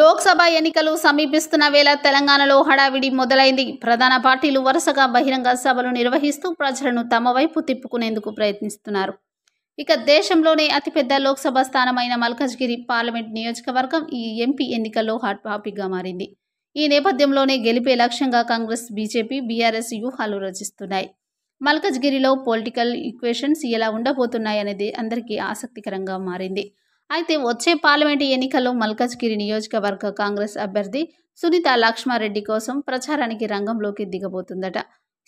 లోక్సభ ఎన్నికలు సమీపిస్తున్న వేళ తెలంగాణలో హడావిడి మొదలైంది ప్రధాన పార్టీలు వరుసగా బహిరంగ సభలు నిర్వహిస్తూ ప్రజలను తమ వైపు తిప్పుకునేందుకు ప్రయత్నిస్తున్నారు ఇక దేశంలోనే అతిపెద్ద లోక్సభ స్థానమైన మల్కజ్గిరి పార్లమెంట్ నియోజకవర్గం ఈ ఎంపీ ఎన్నికల్లో హాట్ టాపిక్గా మారింది ఈ నేపథ్యంలోనే గెలిపే లక్ష్యంగా కాంగ్రెస్ బీజేపీ బీఆర్ఎస్ వ్యూహాలు రచిస్తున్నాయి మల్కజ్గిరిలో పొలిటికల్ ఈక్వేషన్స్ ఎలా ఉండబోతున్నాయనేది అందరికీ ఆసక్తికరంగా మారింది అయితే వచ్చే పార్లమెంటు ఎన్నికల్లో మల్కజ్గిరి నియోజకవర్గ కాంగ్రెస్ అభ్యర్థి సునీత లక్ష్మారెడ్డి కోసం ప్రచారానికి రంగంలోకి దిగబోతుందట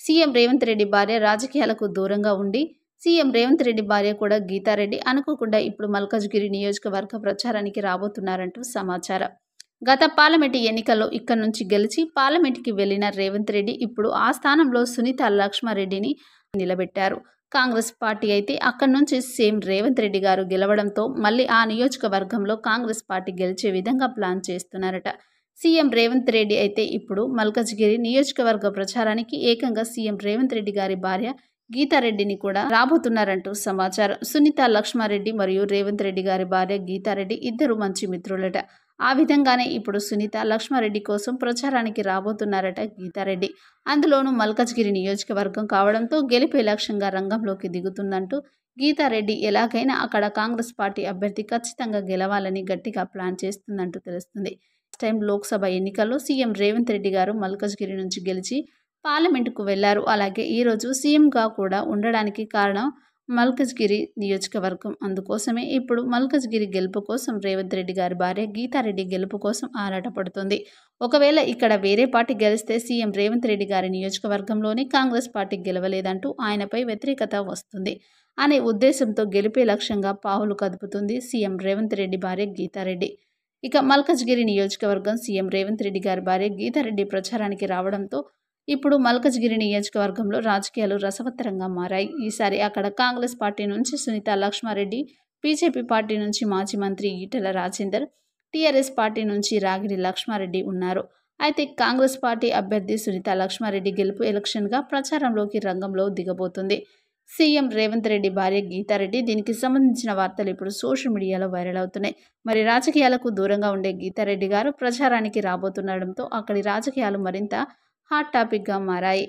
సీఎం రేవంత్ రెడ్డి భార్య రాజకీయాలకు దూరంగా ఉండి సీఎం రేవంత్ రెడ్డి భార్య కూడా గీతారెడ్డి అనుకోకుండా ఇప్పుడు మల్కజ్గిరి నియోజకవర్గ ప్రచారానికి రాబోతున్నారంటూ సమాచారం గత పార్లమెంటు ఎన్నికల్లో ఇక్కడి నుంచి గెలిచి పార్లమెంటుకి వెళ్లిన రేవంత్ రెడ్డి ఇప్పుడు ఆ స్థానంలో సునీత లక్ష్మారెడ్డిని నిలబెట్టారు కాంగ్రెస్ పార్టీ అయితే అక్కడి నుంచి సీఎం రేవంత్ రెడ్డి గారు గెలవడంతో మళ్ళీ ఆ నియోజకవర్గంలో కాంగ్రెస్ పార్టీ గెలిచే విధంగా ప్లాన్ చేస్తున్నారట సీఎం రేవంత్ రెడ్డి అయితే ఇప్పుడు మల్కజ్గిరి నియోజకవర్గ ప్రచారానికి ఏకంగా సీఎం రేవంత్ రెడ్డి గారి భార్య గీతారెడ్డిని కూడా రాబోతున్నారంటూ సమాచారం సునీత లక్ష్మారెడ్డి మరియు రేవంత్ రెడ్డి గారి భార్య గీతారెడ్డి ఇద్దరు మంచి మిత్రులట ఆ విధంగానే ఇప్పుడు సునీత లక్ష్మారెడ్డి కోసం ప్రచారానికి రాబోతున్నారట గీతారెడ్డి అందులోనూ మల్కజ్గిరి నియోజకవర్గం కావడంతో గెలిపే లక్ష్యంగా రంగంలోకి దిగుతుందంటూ గీతారెడ్డి ఎలాగైనా అక్కడ కాంగ్రెస్ పార్టీ అభ్యర్థి ఖచ్చితంగా గెలవాలని గట్టిగా ప్లాన్ చేస్తుందంటూ తెలుస్తుంది టైం లోక్సభ ఎన్నికల్లో సీఎం రేవంత్ రెడ్డి గారు మల్కజ్గిరి నుంచి గెలిచి పార్లమెంటుకు వెళ్లారు అలాగే ఈరోజు సీఎంగా కూడా ఉండడానికి కారణం మల్కజ్గిరి నియోజకవర్గం అందుకోసమే ఇప్పుడు మల్కజ్గిరి గెలుపు కోసం రేవంత్ రెడ్డి గారి భార్య గీతారెడ్డి గెలుపు కోసం ఆరాటపడుతుంది ఒకవేళ ఇక్కడ వేరే పార్టీ గెలిస్తే సీఎం రేవంత్ రెడ్డి గారి నియోజకవర్గంలోనే కాంగ్రెస్ పార్టీ గెలవలేదంటూ ఆయనపై వ్యతిరేకత వస్తుంది అనే ఉద్దేశంతో గెలిపే లక్ష్యంగా పావులు కదుపుతుంది సీఎం రేవంత్ రెడ్డి భార్య గీతారెడ్డి ఇక మల్కజ్గిరి నియోజకవర్గం సీఎం రేవంత్ రెడ్డి గారి భార్య గీతారెడ్డి ప్రచారానికి రావడంతో ఇప్పుడు మల్కజ్గిరి నియోజకవర్గంలో రాజకీయాలు రసవత్తరంగా మారాయి ఈసారి అక్కడ కాంగ్రెస్ పార్టీ నుంచి సునీత లక్ష్మారెడ్డి బీజేపీ పార్టీ నుంచి మాజీ మంత్రి ఈటెల రాజేందర్ టీఆర్ఎస్ పార్టీ నుంచి రాగిడి లక్ష్మారెడ్డి ఉన్నారు అయితే కాంగ్రెస్ పార్టీ అభ్యర్థి సునీత లక్ష్మారెడ్డి గెలుపు ఎలక్షన్గా ప్రచారంలోకి రంగంలో దిగబోతుంది సీఎం రేవంత్ రెడ్డి భార్య గీతారెడ్డి దీనికి సంబంధించిన వార్తలు ఇప్పుడు సోషల్ మీడియాలో వైరల్ అవుతున్నాయి మరి రాజకీయాలకు దూరంగా ఉండే గీతారెడ్డి గారు ప్రచారానికి రాబోతుండడంతో అక్కడి రాజకీయాలు మరింత हाट टापिक माराई